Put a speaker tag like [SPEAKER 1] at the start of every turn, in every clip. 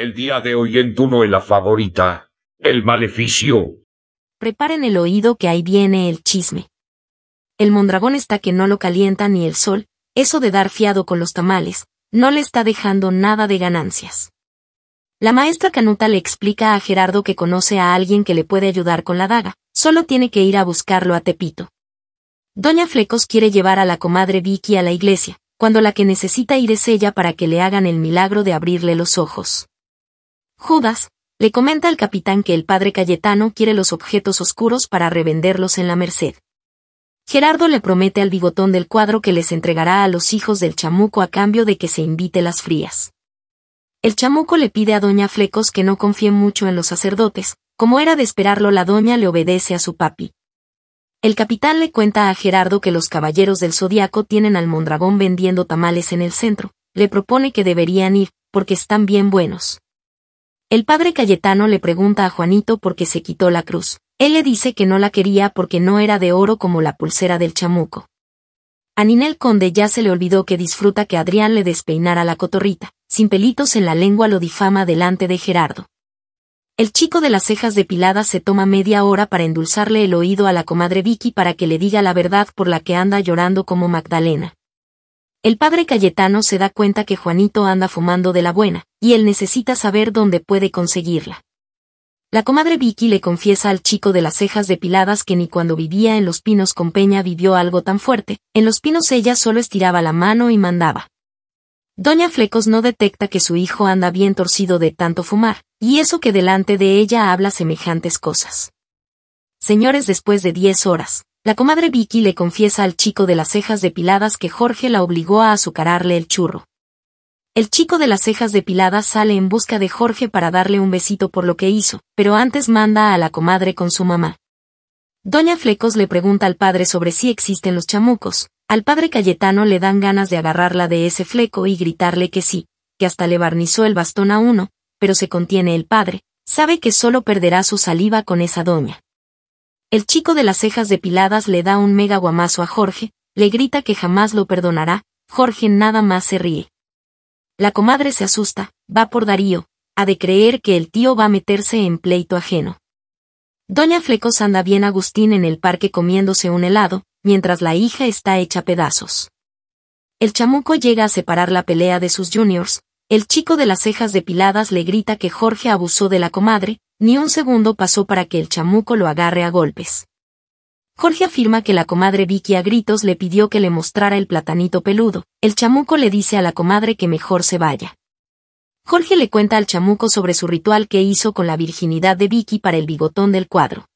[SPEAKER 1] El día de hoy en es la favorita, El Maleficio. Preparen el oído que ahí viene el chisme. El mondragón está que no lo calienta ni el sol, eso de dar fiado con los tamales, no le está dejando nada de ganancias. La maestra Canuta le explica a Gerardo que conoce a alguien que le puede ayudar con la daga, solo tiene que ir a buscarlo a Tepito. Doña Flecos quiere llevar a la comadre Vicky a la iglesia, cuando la que necesita ir es ella para que le hagan el milagro de abrirle los ojos. Judas, le comenta al capitán que el padre Cayetano quiere los objetos oscuros para revenderlos en la Merced. Gerardo le promete al bigotón del cuadro que les entregará a los hijos del chamuco a cambio de que se invite las frías. El chamuco le pide a doña Flecos que no confíe mucho en los sacerdotes, como era de esperarlo la doña le obedece a su papi. El capitán le cuenta a Gerardo que los caballeros del zodiaco tienen al Mondragón vendiendo tamales en el centro, le propone que deberían ir, porque están bien buenos. El padre Cayetano le pregunta a Juanito por qué se quitó la cruz. Él le dice que no la quería porque no era de oro como la pulsera del chamuco. A Ninel Conde ya se le olvidó que disfruta que Adrián le despeinara la cotorrita, sin pelitos en la lengua lo difama delante de Gerardo. El chico de las cejas depiladas se toma media hora para endulzarle el oído a la comadre Vicky para que le diga la verdad por la que anda llorando como Magdalena. El padre Cayetano se da cuenta que Juanito anda fumando de la buena, y él necesita saber dónde puede conseguirla. La comadre Vicky le confiesa al chico de las cejas depiladas que ni cuando vivía en Los Pinos con Peña vivió algo tan fuerte, en Los Pinos ella solo estiraba la mano y mandaba. Doña Flecos no detecta que su hijo anda bien torcido de tanto fumar, y eso que delante de ella habla semejantes cosas. Señores, después de diez horas, la comadre Vicky le confiesa al chico de las cejas depiladas que Jorge la obligó a azucararle el churro. El chico de las cejas depiladas sale en busca de Jorge para darle un besito por lo que hizo, pero antes manda a la comadre con su mamá. Doña Flecos le pregunta al padre sobre si existen los chamucos. Al padre Cayetano le dan ganas de agarrarla de ese fleco y gritarle que sí, que hasta le barnizó el bastón a uno, pero se contiene el padre, sabe que solo perderá su saliva con esa doña. El chico de las cejas depiladas le da un mega guamazo a Jorge, le grita que jamás lo perdonará, Jorge nada más se ríe. La comadre se asusta, va por Darío, ha de creer que el tío va a meterse en pleito ajeno. Doña Flecos anda bien Agustín en el parque comiéndose un helado, mientras la hija está hecha pedazos. El chamuco llega a separar la pelea de sus juniors, el chico de las cejas depiladas le grita que Jorge abusó de la comadre, ni un segundo pasó para que el chamuco lo agarre a golpes. Jorge afirma que la comadre Vicky a gritos le pidió que le mostrara el platanito peludo. El chamuco le dice a la comadre que mejor se vaya. Jorge le cuenta al chamuco sobre su ritual que hizo con la virginidad de Vicky para el bigotón del cuadro.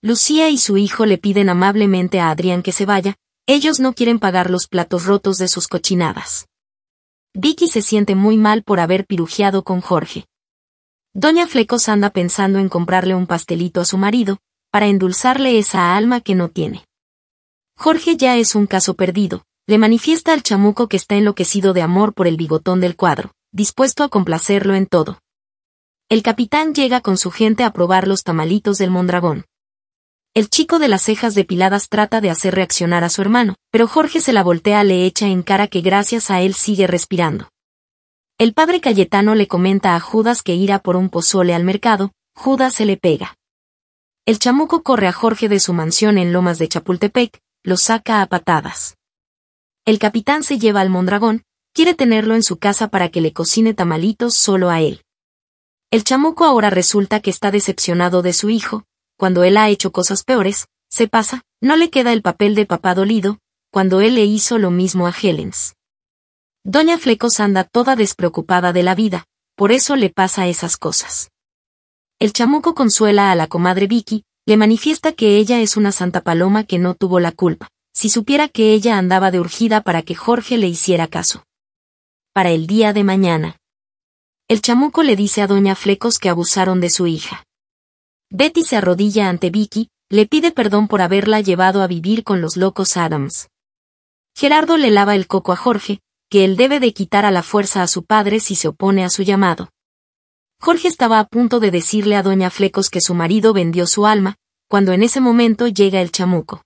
[SPEAKER 1] Lucía y su hijo le piden amablemente a Adrián que se vaya, ellos no quieren pagar los platos rotos de sus cochinadas. Vicky se siente muy mal por haber pirujeado con Jorge. Doña Flecos anda pensando en comprarle un pastelito a su marido, para endulzarle esa alma que no tiene. Jorge ya es un caso perdido, le manifiesta al chamuco que está enloquecido de amor por el bigotón del cuadro, dispuesto a complacerlo en todo. El capitán llega con su gente a probar los tamalitos del Mondragón. El chico de las cejas depiladas trata de hacer reaccionar a su hermano, pero Jorge se la voltea le echa en cara que gracias a él sigue respirando. El padre Cayetano le comenta a Judas que irá por un pozole al mercado, Judas se le pega. El chamuco corre a Jorge de su mansión en Lomas de Chapultepec, lo saca a patadas. El capitán se lleva al mondragón, quiere tenerlo en su casa para que le cocine tamalitos solo a él. El chamuco ahora resulta que está decepcionado de su hijo, cuando él ha hecho cosas peores, se pasa, no le queda el papel de papá dolido, cuando él le hizo lo mismo a Helens. Doña Flecos anda toda despreocupada de la vida, por eso le pasa esas cosas. El chamuco consuela a la comadre Vicky, le manifiesta que ella es una santa paloma que no tuvo la culpa, si supiera que ella andaba de urgida para que Jorge le hiciera caso. Para el día de mañana. El chamuco le dice a doña Flecos que abusaron de su hija. Betty se arrodilla ante Vicky, le pide perdón por haberla llevado a vivir con los locos Adams. Gerardo le lava el coco a Jorge, que él debe de quitar a la fuerza a su padre si se opone a su llamado. Jorge estaba a punto de decirle a doña Flecos que su marido vendió su alma, cuando en ese momento llega el chamuco.